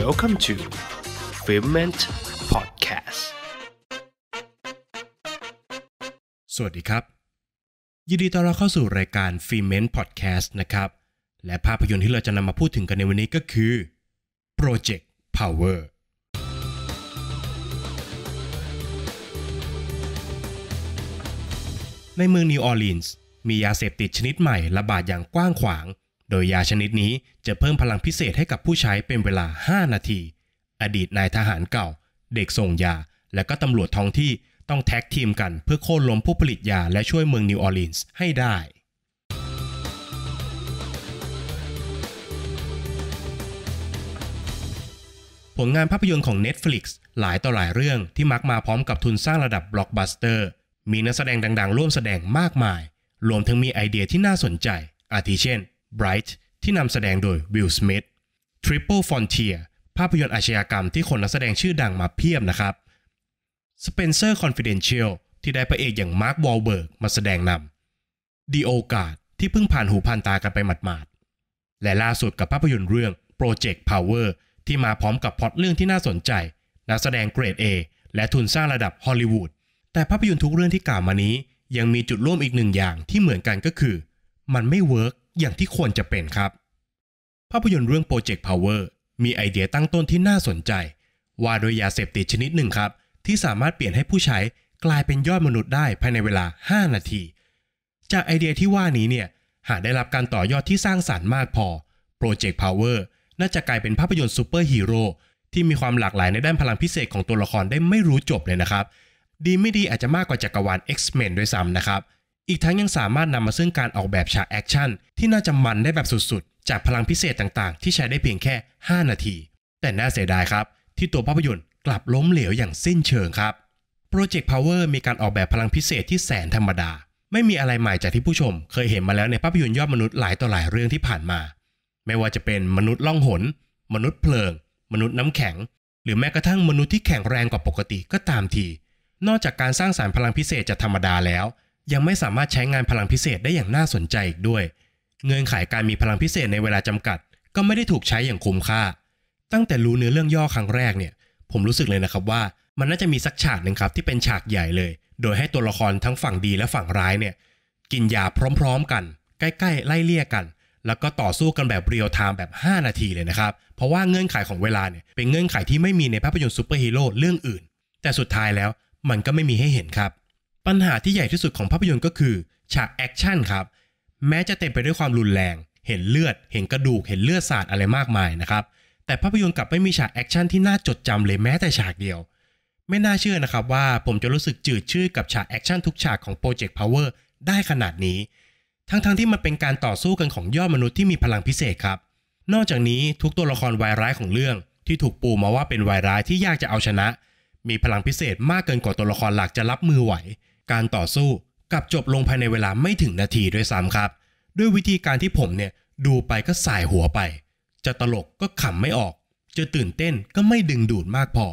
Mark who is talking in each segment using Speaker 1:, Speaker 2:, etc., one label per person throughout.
Speaker 1: Welcome to f i l m e n t Podcast สวัสดีครับ ยินดีต้อนรับเข้าสู่รายการ f i l m e n t Podcast นะครับ และภาพยนตร์ที่เราจะนำมาพูดถึงกันในวันนี้ก็คือ Project Power ในเมืองนิวออร์ลีนส์มียาเสพติดชนิดใหม่ระบาดอย่างกว้างขวางโดยยาชนิดนี้จะเพิ่มพลังพิเศษให้กับผู้ใช้เป็นเวลา 5 นาที อดีตนายทหารเก่า เด็กส่งยา และก็ตำรวจท้องที่ต้องแท็กทีมกันเพื่อโค่นล้มผู้ผลิตยาและช่วยเมืองนิวออร์ลีนส์ให้ได้ ผลงานภาพยนตร์ของ Netflix หลายต่อหลายเรื่องที่มักมาพร้อมกับทุนสร้างระดับบล็อกบัสเตอร์ มีนักแสดงดังๆร่วมแสดงมากมาย รวมทั้งมีไอเดียที่น่าสนใจอาทิเช่น Bright ที่นำแสดงโดย Will Smith Triple Frontier ภาพยนตร์อาชญากรรมที่คนนักแสดงชื่อดังมาเพียบนะครับ Spencer Confidential ที่ได้พระเอกอย่างมาร์ w a อลเบิร์กมาแสดงนำ The o g a r d ที่เพิ่งผ่านหูผ่านตากันไปหมาดๆ และล่าสุดกับภาพยนตร์เรื่อง Project Power ที่มาพร้อมกับพล็อตเรื่องที่น่าสนใจนักแสดงเกรด A และทุนสร้างระดับฮอลลีวูดแต่ภาพยนตร์ทุกเรื่องที่กล่าวมานี้ยังมีจุดร่วมอีกหนึ่งอย่างที่เหมือนกันก็คือมันไม่เวิร์กอย่างที่ควรจะเป็นครับ ภาพยนตร์เรื่อง Project Power มีไอเดียตั้งต้นที่น่าสนใจ ว่าโดยยาเสพติดชนิดหนึ่งครับ ที่สามารถเปลี่ยนให้ผู้ใช้ กลายเป็นยอดมนุษย์ได้ภายในเวลา 5 นาที จากไอเดียที่ว่านี้เนี่ยหากได้รับการต่อยอดที่สร้างสารรค์มากพอโปรเจกต์พาวเวอร์น่าจะกลายเป็นภาพยนตร์ซูเปอร์ฮีโร่ที่มีความหลากหลายในด้านพลังพิเศษของตัวละครได้ไม่รู้จบเลยนะครับ ดีไม่ดีอาจจะมากกว่าจักรวาล X-Men ด้วยซ้ำนะครับอีกทั้งยังสามารถนำมาซึ่งการออกแบบฉากแอคชั่น ที่น่าจะมันได้แบบสุดๆ จากพลังพิเศษต่างๆ ที่ใช้ได้เพียงแค่ 5 นาที แต่น่าเสียดายครับ ที่ตัวภาพยนตร์กลับล้มเหลวอย่างสิ้นเชิงครับ Project Power มีการออกแบบพลังพิเศษที่แสนธรรมดา ไม่มีอะไรใหม่จากที่ผู้ชมเคยเห็นมาแล้วในภาพยนตร์ยอดมนุษย์หลายต่อหลายเรื่องที่ผ่านมา ไม่ว่าจะเป็นมนุษย์ล่องหน มนุษย์เพลิง มนุษย์น้ำแข็ง หรือแม้กระทั่งมนุษย์ที่แข็งแรงกว่าปกติก็ตามที นอกจากการสร้างสารรค์พลังพิเศษจะธรรมดาแล้วยังไม่สามารถใช้งานพลังพิเศษได้อย่างน่าสนใจอีกด้วย เงื่อนไขาการมีพลังพิเศษในเวลาจำกัด ก็ไม่ได้ถูกใช้อย่างคุ้มค่า ตั้งแต่รู้เนื้อเรื่องย่อครั้งแรกเนี่ย ผมรู้สึกเลยนะครับว่า มันน่าจะมีสักฉากหนึ่งครับที่เป็นฉากใหญ่เลย โดยให้ตัวละครทั้งฝั่งดีและฝั่งร้ายเนี่ย กินยาพร้อมๆ กัน ใกล้ ๆ ไล่เลี่ยกัน แล้วก็ต่อสู้กันแบบเรียลไทม์แบบ 5 นาทีเลยนะครับ เพราะว่าเงื่อนไขของเวลาเนี่ยเป็นเงื่อนไขที่ไม่มีในภาพยนตร์ซูเปอร์ฮีโร่เรื่องอื่นแต่สุดท้ายแล้วมันก็ไม่มีให้เห็นครับปัญหาที่ใหญ่ที่สุดของภาพยนตร์ก็คือฉากแอคชั่นครับ แม้จะเต็มไปด้วยความรุนแรง เห็นเลือด เห็นกระดูกเห็นเลือดสาดอะไรมากมายนะครับ แต่ภาพยนตร์กลับไม่มีฉากแอคชั่นที่น่าจดจำเลยแม้แต่ฉากเดียว ไม่น่าเชื่อนะครับว่าผมจะรู้สึกจืดชื่อกับฉากแอคชั่นทุกฉากของโปรเจกต์พาวเวอร์ได้ขนาดนี้ ทั้งๆทที่มันเป็นการต่อสู้กันของยอดมนุษย์ที่มีพลังพิเศษครับ นอกจากนี้ทุกตัวละครวายร้ายของเรื่อง ที่ถูกปูมาว่าเป็นวายร้ายที่ยากจะเอาชนะ มีพลังพิเศษมากเกินกว่าตัวละครหลักจะรับมือไหวการต่อสู้ กลับจบลงภายในเวลาไม่ถึงนาทีด้วยซ้ำครับ ด้วยวิธีการที่ผมเนี่ยดูไปก็สายหัวไป จะตลกก็ขำไม่ออก จะตื่นเต้นก็ไม่ดึงดูดมากพอ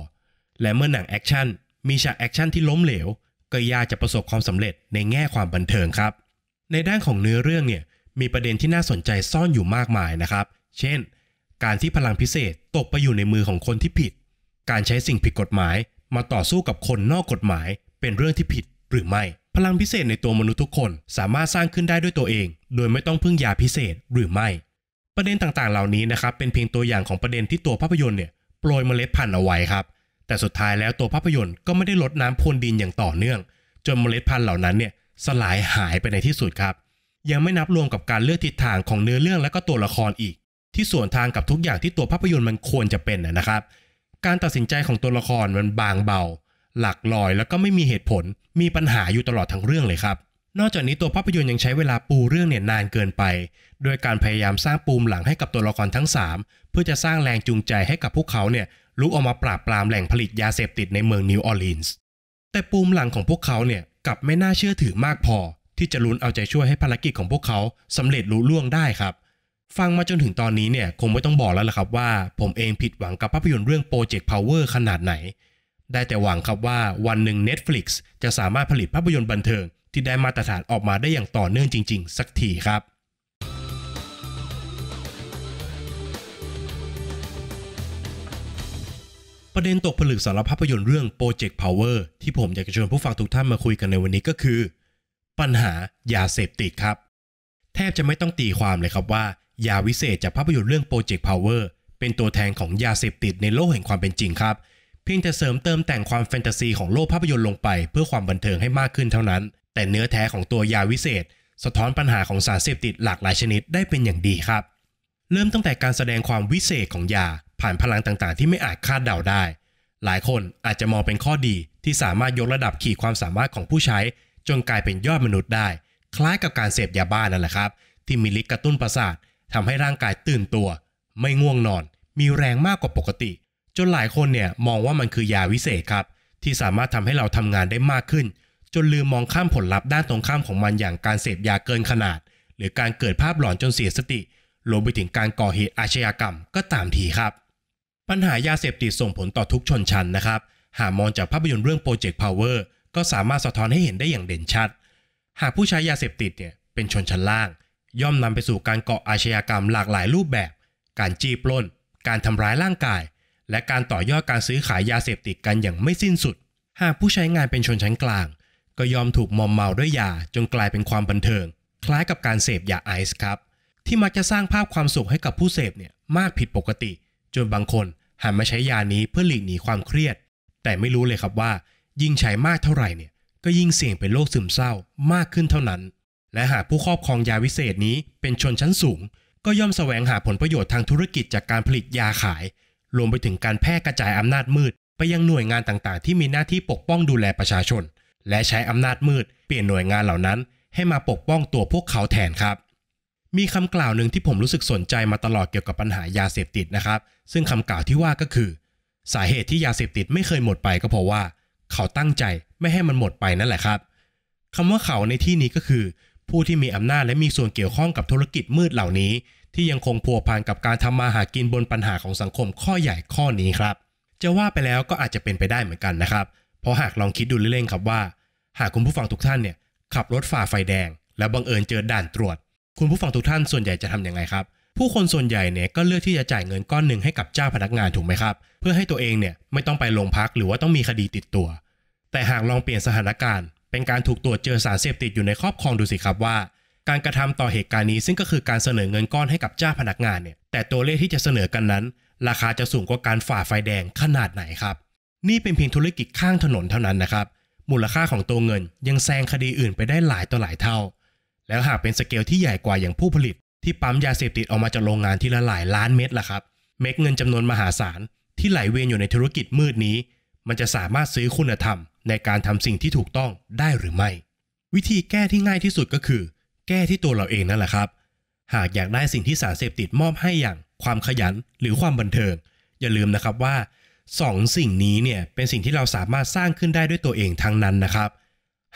Speaker 1: และเมื่อหนังแอคชั่นมีฉากแอคชั่นที่ล้มเหลว ก็ยากจะประสบความสำเร็จในแง่ความบันเทิงครับ ในด้านของเนื้อเรื่องเนี่ยมีประเด็นที่น่าสนใจซ่อนอยู่มากมายนะครับ เช่น การที่พลังพิเศษตกไปอยู่ในมือของคนที่ผิด การใช้สิ่งผิดกฎหมาย มาต่อสู้กับคนนอกกฎหมายเป็นเรื่องที่ผิดหรือไม่พลังพิเศษในตัวมนุษย์ทุกคนสามารถสร้างขึ้นได้ด้วยตัวเอง โดยไม่ต้องพึ่งยาพิเศษหรือไม่ ประเด็นต่างๆเหล่านี้นะครับเป็นเพียงตัวอย่างของประเด็นที่ตัวภาพยนตร์เนี่ยโปรยเมล็ดพันธุ์เอาไว้ครับ แต่สุดท้ายแล้วตัวภาพยนตร์ก็ไม่ได้ลดน้ำพรวนดินอย่างต่อเนื่อง จนเมล็ดพันธุ์เหล่านั้นเนี่ยสลายหายไปในที่สุดครับ ยังไม่นับรวมกับการเลือกทิศทางของเนื้อเรื่องและก็ตัวละครอีก ที่ ส่วนทางกับทุกอย่างที่ตัวภาพยนตร์มันควรจะเป็นนะครับ การตัดสินใจของตัวละครมันบางเบาหลักลอยแล้วก็ไม่มีเหตุผล มีปัญหาอยู่ตลอดทั้งเรื่องเลยครับ นอกจากนี้ตัวภาพยนตร์ยังใช้เวลาปูเรื่องเนี่ยนานเกินไป โดยการพยายามสร้างปูมหลังให้กับตัวละครทั้ง 3 เพื่อจะสร้างแรงจูงใจให้กับพวกเขาเนี่ยลุกออกมาปราบปรามแหล่งผลิตยาเสพติดในเมืองนิวออร์ลีนส์ แต่ปูมหลังของพวกเขาเนี่ยกลับไม่น่าเชื่อถือมากพอ ที่จะลุ้นเอาใจช่วยให้ภารกิจของพวกเขา สำเร็จลุล่วงได้ครับ ฟังมาจนถึงตอนนี้เนี่ยคงไม่ต้องบอกแล้วล่ะครับว่า ผมเองผิดหวังกับภาพยนตร์เรื่อง Project Power ขนาดไหนได้แต่หวังครับว่าวันหนึ่ง Netflix จะสามารถผลิตภาพยนตร์บันเทิงที่ได้มาตรฐานออกมาได้อย่างต่อเนื่องจริง ๆ สักทีครับ ประเด็นตกผลึกสำหรับภาพยนตร์เรื่อง Project Power ที่ผมอยากจะชวนผู้ฟังทุกท่านมาคุยกันในวันนี้ก็คือ ปัญหายาเสพติดครับ แทบจะไม่ต้องตีความเลยครับว่า ยาวิเศษจากภาพยนตร์เรื่อง Project Power เป็นตัวแทนของยาเสพติดในโลกแห่งความเป็นจริงครับเพียงแต่เสริมเติมแต่งความแฟนตาซีของโลกภาพยนตร์ลงไปเพื่อความบันเทิงให้มากขึ้นเท่านั้น แต่เนื้อแท้ของตัวยาวิเศษสะท้อนปัญหาของสารเสพติดหลากหลายชนิดได้เป็นอย่างดีครับ เริ่มตั้งแต่การแสดงความวิเศษของยา ผ่านพลังต่างๆ ที่ไม่อาจคาดเดาได้ หลายคนอาจจะมองเป็นข้อดีที่สามารถยกระดับขีดความสามารถของผู้ใช้จนกลายเป็นยอดมนุษย์ได้ คล้ายกับการเสพยาบ้านนั่นแหละครับ ที่มีฤทธิ์กระตุ้นประสาททำให้ร่างกายตื่นตัว ไม่ง่วงนอน มีแรงมากกว่าปกติจนหลายคนเนี่ยมองว่ามันคือยาวิเศษครับ ที่สามารถทำให้เราทำงานได้มากขึ้น จนลืมมองข้ามผลลัพธ์ด้านตรงข้ามของมันอย่างการเสพยาเกินขนาด หรือการเกิดภาพหลอนจนเสียสติรวมไปถึงการก่อเหตุอาชญากรรมก็ตามทีครับ ปัญหายาเสพติดส่งผลต่อทุกชนชั้นนะครับ หากมองจากภาพยนตร์เรื่องโปรเจกต์พาวเวอร์ก็สามารถสะท้อนให้เห็นได้อย่างเด่นชัด หากผู้ใช้ยาเสพติดเนี่ยเป็นชนชั้นล่าง ย่อมนำไปสู่การก่ออาชญากรรมหลากหลายรูปแบบ การจี้ปล้น การทำร้ายร่างกายและการต่อยอดการซื้อขายยาเสพติดกันอย่างไม่สิ้นสุด หากผู้ใช้งานเป็นชนชั้นกลาง ก็ยอมถูกมอมเมาด้วยยาจนกลายเป็นความบันเทิง คล้ายกับการเสพยาไอซ์ครับ ที่มักจะสร้างภาพความสุขให้กับผู้เสพเนี่ยมากผิดปกติ จนบางคนหันมาใช้ยานี้เพื่อหลีกหนีความเครียด แต่ไม่รู้เลยครับว่า ยิ่งใช้มากเท่าไหร่เนี่ยก็ยิ่งเสี่ยงเป็นโรคซึมเศร้ามากขึ้นเท่านั้น และหากผู้ครอบครองยาวิเศษนี้เป็นชนชั้นสูง ก็ย่อมแสวงหาผลประโยชน์ทางธุรกิจจากการผลิตยาขายรวมไปถึงการแพร่กระจายอำนาจมืด ไปยังหน่วยงานต่างๆ ที่มีหน้าที่ปกป้องดูแลประชาชน และใช้อำนาจมืดเปลี่ยนหน่วยงานเหล่านั้น ให้มาปกป้องตัวพวกเขาแทนครับ มีคำกล่าวหนึ่งที่ผมรู้สึกสนใจมาตลอดเกี่ยวกับปัญหายาเสพติดนะครับ ซึ่งคำกล่าวที่ว่าก็คือ สาเหตุที่ยาเสพติดไม่เคยหมดไป ก็เพราะว่า เขาตั้งใจไม่ให้มันหมดไปนั่นแหละครับคำว่าเขาในที่นี้ก็คือ ผู้ที่มีอำนาจและมีส่วนเกี่ยวข้องกับธุรกิจมืดเหล่านี้ที่ยังคงพัวพันกับการทำมาหากินบนปัญหาของสังคมข้อใหญ่ข้อนี้ครับ จะว่าไปแล้วก็อาจจะเป็นไปได้เหมือนกันนะครับ เพราะหากลองคิดดูเล่นๆครับว่า หากคุณผู้ฟังทุกท่านเนี่ยขับรถฝ่าไฟแดงแล้วบังเอิญเจอด่านตรวจ คุณผู้ฟังทุกท่านส่วนใหญ่จะทำยังไงครับ ผู้คนส่วนใหญ่เนี่ยก็เลือกที่จะจ่ายเงินก้อนหนึ่งให้กับเจ้าพนักงานถูกไหมครับ เพื่อให้ตัวเองเนี่ยไม่ต้องไปโรงพักหรือว่าต้องมีคดีติดตัว แต่หากลองเปลี่ยนสถานการณ์ เป็นการถูกตรวจเจอสารเสพติดอยู่ในครอบครองดูสิครับว่าการกระทำต่อเหตุการณ์นี้ซึ่งก็คือการเสนอเงินก้อนให้กับเจ้าพนักงานเนี่ยแต่ตัวเลขที่จะเสนอกันนั้น ราคาจะสูงกว่าการฝ่าไฟแดงขนาดไหนครับนี่เป็นเพียงธุรกิจข้างถนนเท่านั้นนะครับมูลค่าของตัวเงินยังแซงคดีอื่นไปได้หลายต่อหลายเท่า แล้วหากเป็นสเกลที่ใหญ่กว่าอย่างผู้ผลิต ที่ปั๊มยาเสพติดออกมาจากโรงงานทีละหลายล้านเม็ดล่ะครับเม็ดเงินจำนวนมหาศาลที่ไหลเวียนอยู่ในธุรกิจมืดนี้ มันจะสามารถซื้อคุณธรรมในการทำสิ่งที่ถูกต้องได้หรือไม่ วิธีแก้ที่ง่ายที่สุดก็คือแก้ที่ตัวเราเองนั่นแหละครับ หากอยากได้สิ่งที่สารเสพติดมอบให้อย่างความขยันหรือความบันเทิง อย่าลืมนะครับว่า2สสิ่งนี้เนี่ยเป็นสิ่งที่เราสามารถสร้างขึ้นได้ด้วยตัวเองทั้งนั้นนะครับ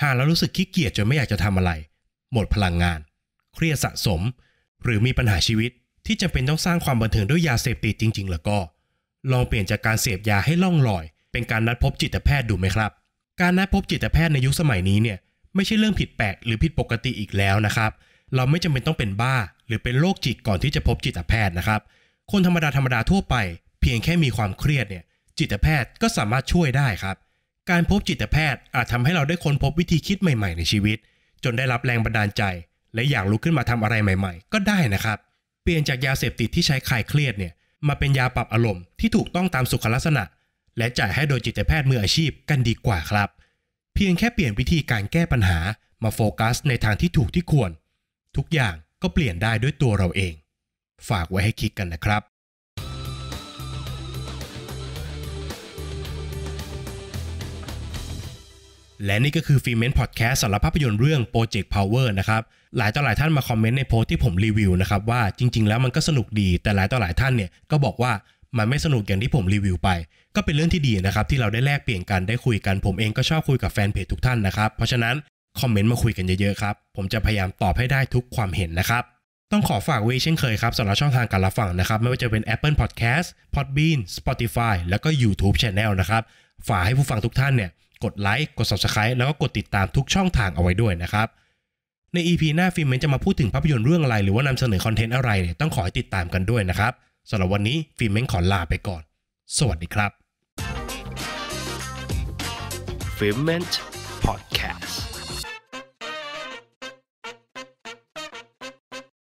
Speaker 1: หากเรารู้สึกขี้เกียจจนไม่อยากจะทำอะไร หมดพลังงาน เครียดสะสม หรือมีปัญหาชีวิตที่จำเป็นต้องสร้างความบันเทิงด้วยยาเสพติดจริงๆแล้วก็ลองเปลี่ยนจากการเสพยาให้ล่องลอย เป็นการนัดพบจิตแพทย์ดูไหมครับ การนัดพบจิตแพทย์ในยุคสมัยนี้เนี่ยไม่ใช่เรื่องผิดแปลกหรือผิดปกติอีกแล้วนะครับ เราไม่จำเป็นต้องเป็นบ้าหรือเป็นโรคจิตก่อนที่จะพบจิตแพทย์นะครับ คนธรรมดาธรรมดาทั่วไป เพียงแค่มีความเครียดเนี่ย จิตแพทย์ก็สามารถช่วยได้ครับ การพบจิตแพทย์ อาจทำให้เราได้ค้นพบวิธีคิดใหม่ๆในชีวิต จนได้รับแรงบันดาลใจ และอยากลุกขึ้นมาทำอะไรใหม่ ๆ ก็ได้นะครับ เปลี่ยนจากยาเสพติดที่ใช้คลายเครียดเนี่ยมาเป็นยาปรับอารมณ์ที่ถูกต้องตามสุขลักษณะ และจ่ายให้โดยจิตแพทย์มืออาชีพกันดีกว่าครับเพียงแค่เปลี่ยนวิธีการแก้ปัญหามาโฟกัสในทางที่ถูกที่ควร ทุกอย่างก็เปลี่ยนได้ด้วยตัวเราเอง ฝากไว้ให้คิดกันนะครับ และนี่ก็คือฟิเมนพอดแคสต์สารภาพยนตร์เรื่อง Project Power นะครับ หลายต่อหลายท่านมาคอมเมนต์ในโพสที่ผมรีวิวนะครับว่าจริง ๆ แล้วมันก็สนุกดี แต่หลายต่อหลายท่านเนี่ยก็บอกว่ามันไม่สนุกอย่างที่ผมรีวิวไปก็เป็นเรื่องที่ดีนะครับ ที่เราได้แลกเปลี่ยนกันได้คุยกัน ผมเองก็ชอบคุยกับแฟนเพจทุกท่านนะครับ เพราะฉะนั้น คอมเมนต์มาคุยกันเยอะๆครับ ผมจะพยายามตอบให้ได้ทุกความเห็นนะครับ ต้องขอฝากไว้เช่นเคยครับสำหรับช่องทางการรับฟังนะครับ ไม่ว่าจะเป็น Apple Podcast Podbean Spotify แล้วก็ YouTube Channel นะครับ ฝากให้ผู้ฟังทุกท่านเนี่ย กดไลค์กด Subscribe แล้วก็กดติดตามทุกช่องทางเอาไว้ด้วยนะครับใน EP หน้าฟิล์มเมนจะมาพูดถึงภาพยนตร์เรื่องอะไร หรือว่านำเสนอคอนเทนต์อะไรเนี่ยต้องขอให้ติดตามกันด้วยนะครับสำหรับวันนี้ฟิล์มเมนขอลาไปก่อน สวัสดีครับ fulfillment